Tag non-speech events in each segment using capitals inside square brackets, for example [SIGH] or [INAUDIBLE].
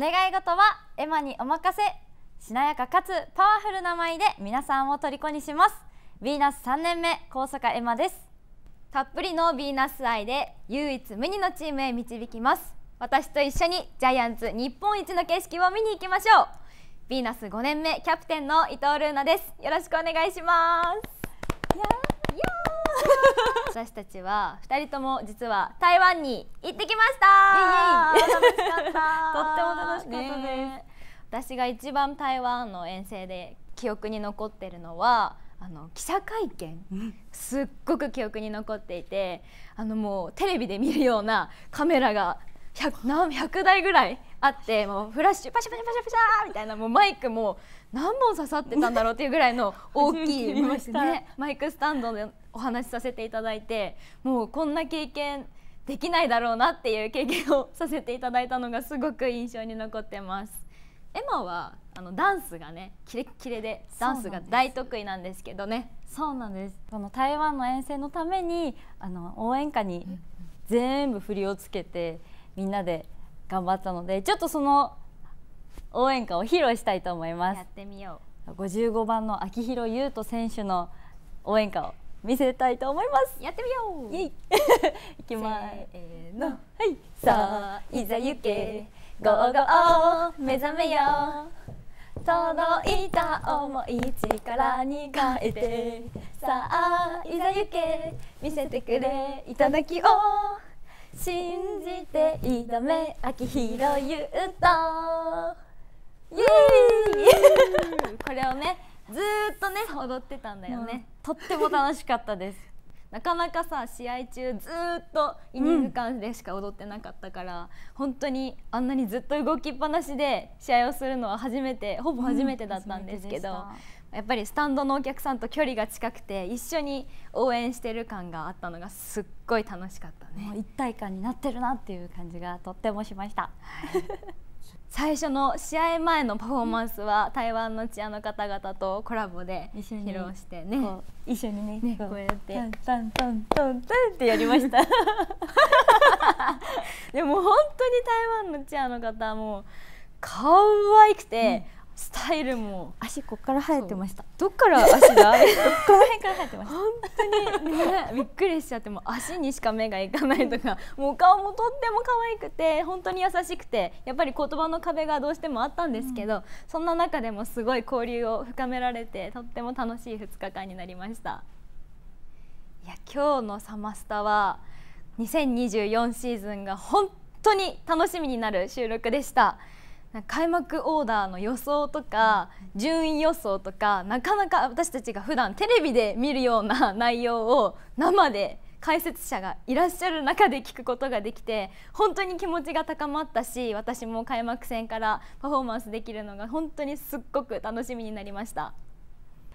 願い事はエマにお任せしなやかかつパワフルな舞で皆さんを虜にしますヴィーナス3年目高坂エマですたっぷりのヴィーナス愛で唯一無二のチームへ導きます私と一緒にジャイアンツ日本一の景色を見に行きましょうヴィーナス5年目キャプテンの伊藤ルーナですよろしくお願いします [LAUGHS] 私たちは2人とも実は台湾に行ってきましたイエイ楽しかったとっても楽しかった私が一番台湾の遠征で記憶に残ってるのはあの記者会見、すっごく記憶に残っていてあのもうテレビで見るようなカメラが百何百台ぐらいあってもうフラッシュパシャパシャパシャパシャみたいなもうマイクも何本刺さってたんだろうっていうぐらいの大きい、ね、[LAUGHS] マイクスタンドでお話しさせていただいてもうこんな経験できないだろうなっていう経験をさせていただいたのがすごく印象に残ってます。エマはあのダンスがねキレキレでダンスが大得意なんですけどねそうなんですこの台湾の遠征のためにあの応援歌に全部振りをつけてみんなで頑張ったのでちょっとその応援歌を披露したいと思いますやってみよう55番の秋広優斗選手の応援歌を見せたいと思いますやってみようイエイ [LAUGHS] いきますせーのはいさあいざ行けゴーゴー目覚めよう届いた思い力に変えてさあいざ行け見せてくれいただきを信いていいだめ秋広うとイエーイ [LAUGHS] これをねずっとね踊ってたんだよね、うん、とっても楽しかったですなかなかさ試合中ずっとイニング間でしか踊ってなかったから、うん、本当にあんなにずっと動きっぱなしで試合をするのは初めてほぼ初めてだったんですけど、うん、やっぱりスタンドのお客さんと距離が近くて一緒に応援してる感があったのがすっごい楽しかったね一体感になってるなっていう感じがとってもしました。はい最初の試合前のパフォーマンスは台湾のチアの方々とコラボで披露してね一緒にねねこうやってンンンンンってやりました [LAUGHS] でも本当に台湾のチアの方も可愛くて、うんスタイルも足こっから生えてましたどっから足がこの辺から生えてました本当にねびっくりしちゃっても足にしか目がいかないとかもう顔もとっても可愛くて本当に優しくてやっぱり言葉の壁がどうしてもあったんですけど、うん、そんな中でもすごい交流を深められてとっても楽しい2日間になりましたいや今日の「サマスタ」は2024シーズンが本当に楽しみになる収録でした。開幕オーダーの予想とか順位予想とかなかなか私たちが普段テレビで見るような内容を生で解説者がいらっしゃる中で聞くことができて本当に気持ちが高まったし私も開幕戦からパフォーマンスできるのが本当にすっごく楽しみになりました。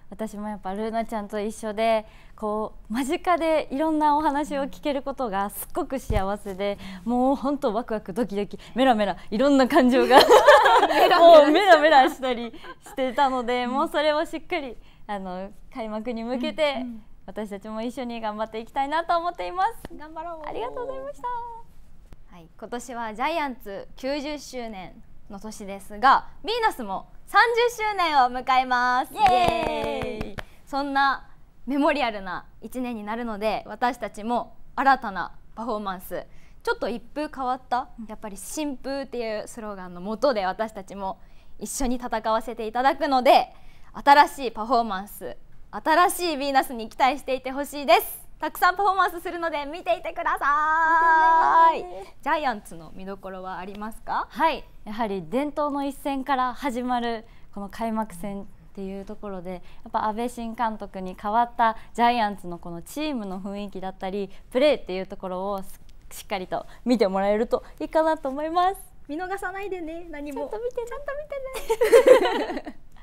私もやっぱルーナちゃんと一緒でこう間近でいろんなお話を聞けることがすっごく幸せでもう本当ワクワクドキドキメラメラいろんな感情が [LAUGHS] もうメラメラしたりしてたので、もうそれをしっかりあの開幕に向けて、私たちも一緒に頑張っていきたいなと思っています。頑張ろうありがとうございましたはい、今年はジャイアンツ90周年の年ですがヴィーナスも30周年を迎えますイエーイそんなメモリアルな1年になるので私たちも新たなパフォーマンスちょっと一風変わったやっぱり新風っていうスローガンのもとで私たちも一緒に戦わせていただくので新しいパフォーマンス新しいヴィーナスに期待していてほしいですたくさんパフォーマンスするので見ていてくださいジャイアンツの見どころはありますかはいやはり伝統の一戦から始まるこの開幕戦っていうところでやっぱ安倍晋監督に変わったジャイアンツのこのチームの雰囲気だったりプレーっていうところをしっかりと見てもらえるといいかなと思います見逃さないでね何もちゃんと見て、ね、ちゃんと見てね [LAUGHS]